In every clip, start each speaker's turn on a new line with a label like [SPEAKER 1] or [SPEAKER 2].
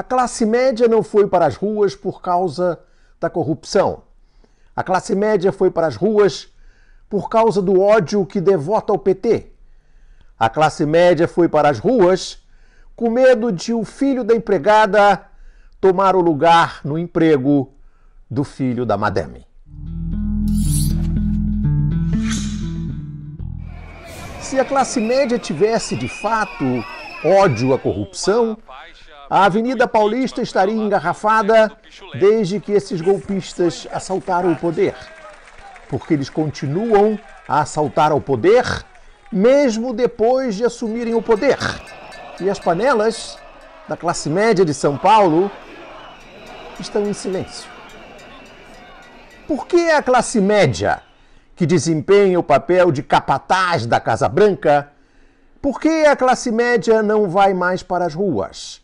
[SPEAKER 1] A classe média não foi para as ruas por causa da corrupção. A classe média foi para as ruas por causa do ódio que devota ao PT. A classe média foi para as ruas com medo de o filho da empregada tomar o lugar no emprego do filho da madame. Se a classe média tivesse de fato ódio à corrupção, a Avenida Paulista estaria engarrafada desde que esses golpistas assaltaram o poder. Porque eles continuam a assaltar ao poder, mesmo depois de assumirem o poder. E as panelas da classe média de São Paulo estão em silêncio. Por que a classe média, que desempenha o papel de capataz da Casa Branca, por que a classe média não vai mais para as ruas?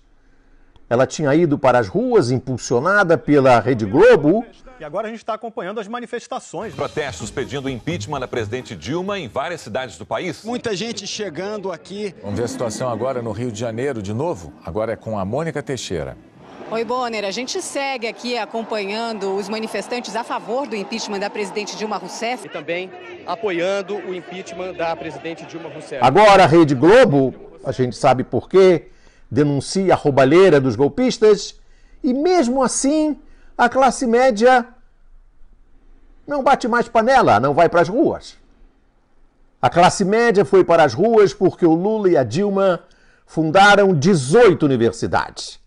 [SPEAKER 1] Ela tinha ido para as ruas, impulsionada pela Rede Globo. E agora a gente está acompanhando as manifestações. Né? Protestos pedindo impeachment da presidente Dilma em várias cidades do país. Muita gente chegando aqui. Vamos ver a situação agora no Rio de Janeiro de novo. Agora é com a Mônica Teixeira. Oi, Bonner. A gente segue aqui acompanhando os manifestantes a favor do impeachment da presidente Dilma Rousseff. E também apoiando o impeachment da presidente Dilma Rousseff. Agora a Rede Globo, a gente sabe por quê denuncia a roubalheira dos golpistas, e mesmo assim a classe média não bate mais panela, não vai para as ruas. A classe média foi para as ruas porque o Lula e a Dilma fundaram 18 universidades.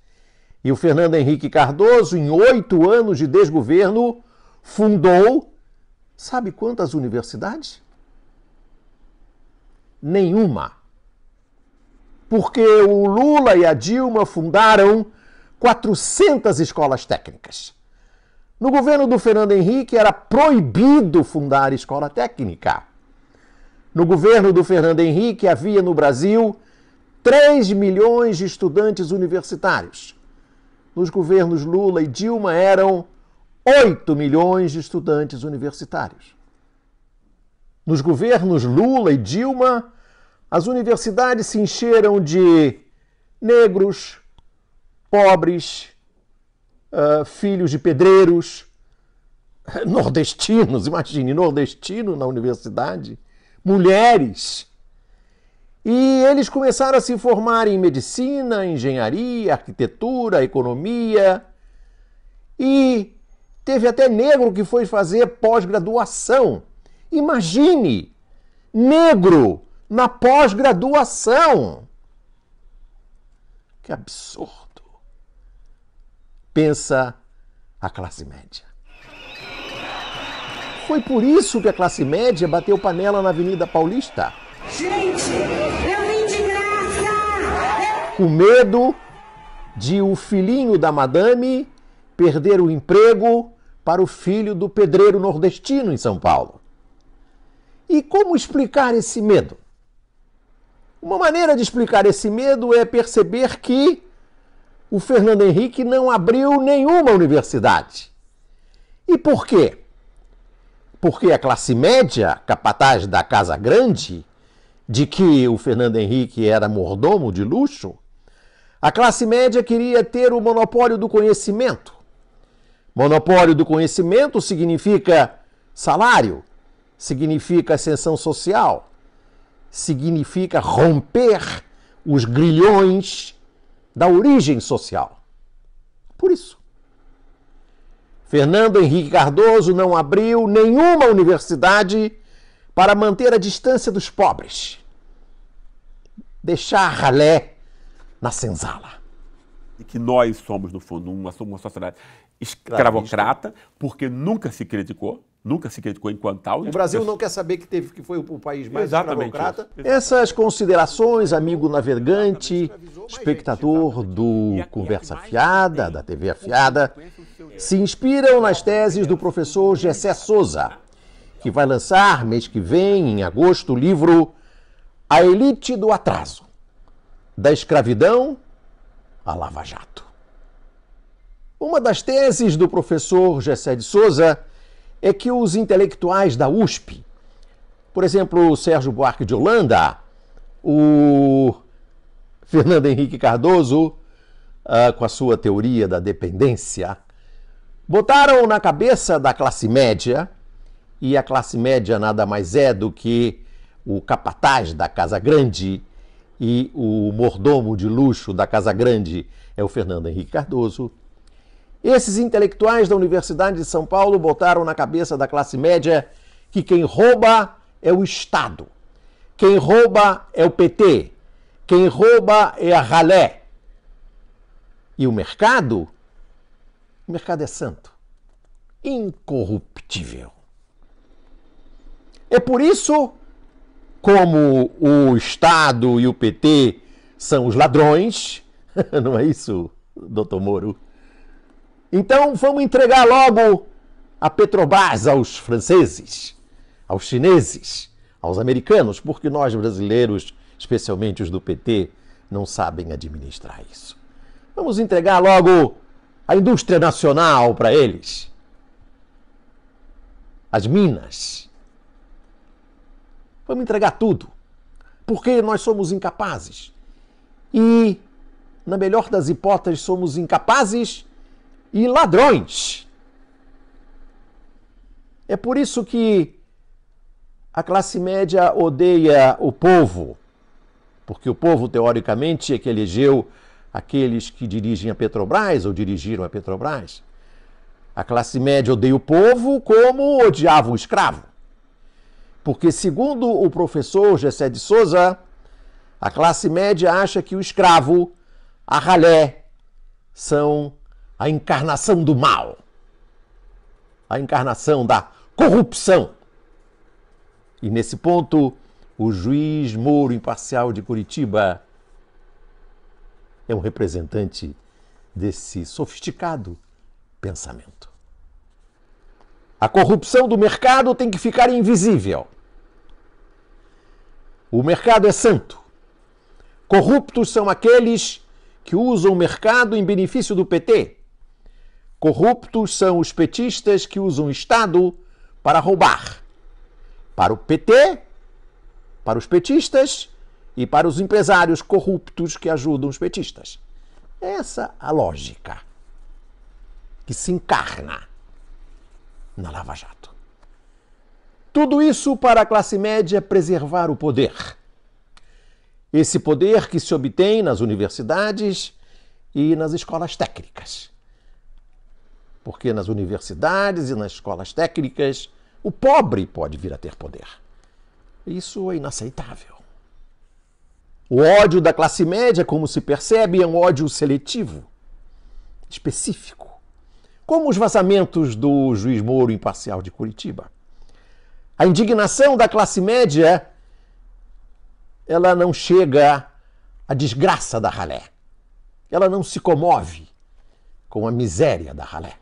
[SPEAKER 1] E o Fernando Henrique Cardoso, em oito anos de desgoverno, fundou sabe quantas universidades? Nenhuma porque o Lula e a Dilma fundaram 400 escolas técnicas. No governo do Fernando Henrique era proibido fundar escola técnica. No governo do Fernando Henrique havia no Brasil 3 milhões de estudantes universitários. Nos governos Lula e Dilma eram 8 milhões de estudantes universitários. Nos governos Lula e Dilma, as universidades se encheram de negros, pobres, uh, filhos de pedreiros, nordestinos, imagine, nordestino na universidade, mulheres. E eles começaram a se formar em medicina, engenharia, arquitetura, economia. E teve até negro que foi fazer pós-graduação. Imagine! Negro na pós-graduação. Que absurdo! Pensa a classe média. Foi por isso que a classe média bateu panela na Avenida Paulista. Gente, eu vim de graça! Com medo de o filhinho da madame perder o emprego para o filho do pedreiro nordestino em São Paulo. E como explicar esse medo? Uma maneira de explicar esse medo é perceber que o Fernando Henrique não abriu nenhuma universidade. E por quê? Porque a classe média, capataz da Casa Grande, de que o Fernando Henrique era mordomo de luxo, a classe média queria ter o monopólio do conhecimento. Monopólio do conhecimento significa salário, significa ascensão social, significa romper os grilhões da origem social. Por isso, Fernando Henrique Cardoso não abriu nenhuma universidade para manter a distância dos pobres, deixar ralé na senzala. E que nós somos, no fundo, uma, uma sociedade escravocrata, porque nunca se criticou, nunca se criticou enquanto tal. O Brasil não quer saber que, teve, que foi o país mais Exatamente Essas considerações, amigo navegante, espectador do Conversa Fiada, da TV Afiada, se inspiram então, nas teses do professor Gessé Souza, que vai lançar mês que vem, em agosto, o livro A Elite do Atraso, da escravidão à Lava Jato. Uma das teses do professor Gessé de Souza é que os intelectuais da USP, por exemplo, o Sérgio Buarque de Holanda, o Fernando Henrique Cardoso, uh, com a sua teoria da dependência, botaram na cabeça da classe média, e a classe média nada mais é do que o capataz da Casa Grande e o mordomo de luxo da Casa Grande é o Fernando Henrique Cardoso. Esses intelectuais da Universidade de São Paulo botaram na cabeça da classe média que quem rouba é o Estado, quem rouba é o PT, quem rouba é a ralé. E o mercado? O mercado é santo, incorruptível. É por isso, como o Estado e o PT são os ladrões, não é isso, doutor Moro? Então vamos entregar logo a Petrobras aos franceses, aos chineses, aos americanos, porque nós brasileiros, especialmente os do PT, não sabem administrar isso. Vamos entregar logo a indústria nacional para eles, as minas. Vamos entregar tudo, porque nós somos incapazes. E, na melhor das hipóteses, somos incapazes e ladrões. É por isso que a classe média odeia o povo, porque o povo, teoricamente, é que elegeu aqueles que dirigem a Petrobras ou dirigiram a Petrobras. A classe média odeia o povo como odiava o escravo. Porque, segundo o professor Gessé de Souza, a classe média acha que o escravo, a ralé, são a encarnação do mal, a encarnação da corrupção. E nesse ponto, o juiz Moro Imparcial de Curitiba é um representante desse sofisticado pensamento. A corrupção do mercado tem que ficar invisível. O mercado é santo. Corruptos são aqueles que usam o mercado em benefício do PT, Corruptos são os petistas que usam o Estado para roubar. Para o PT, para os petistas e para os empresários corruptos que ajudam os petistas. Essa a lógica que se encarna na Lava Jato. Tudo isso para a classe média preservar o poder. Esse poder que se obtém nas universidades e nas escolas técnicas porque nas universidades e nas escolas técnicas o pobre pode vir a ter poder. Isso é inaceitável. O ódio da classe média, como se percebe, é um ódio seletivo, específico, como os vazamentos do juiz Moro imparcial de Curitiba. A indignação da classe média, ela não chega à desgraça da ralé. Ela não se comove com a miséria da ralé.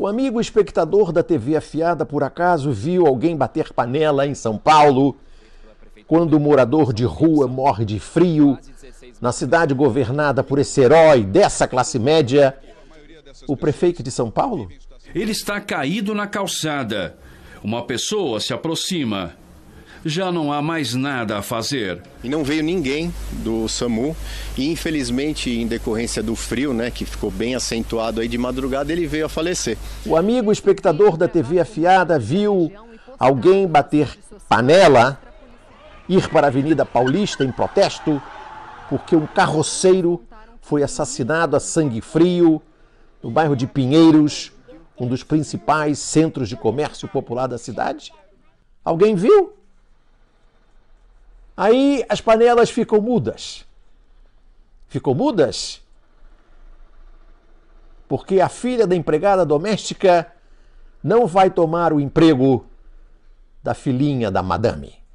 [SPEAKER 1] O amigo espectador da TV afiada por acaso viu alguém bater panela em São Paulo? Quando o morador de rua morre de frio, na cidade governada por esse herói dessa classe média, o prefeito de São Paulo? Ele está caído na calçada. Uma pessoa se aproxima já não há mais nada a fazer. E não veio ninguém do SAMU e infelizmente em decorrência do frio, né, que ficou bem acentuado aí de madrugada, ele veio a falecer. O amigo espectador da TV afiada viu alguém bater panela, ir para a Avenida Paulista em protesto, porque um carroceiro foi assassinado a sangue frio no bairro de Pinheiros, um dos principais centros de comércio popular da cidade? Alguém viu? Aí as panelas ficam mudas. Ficam mudas? Porque a filha da empregada doméstica não vai tomar o emprego da filhinha da madame.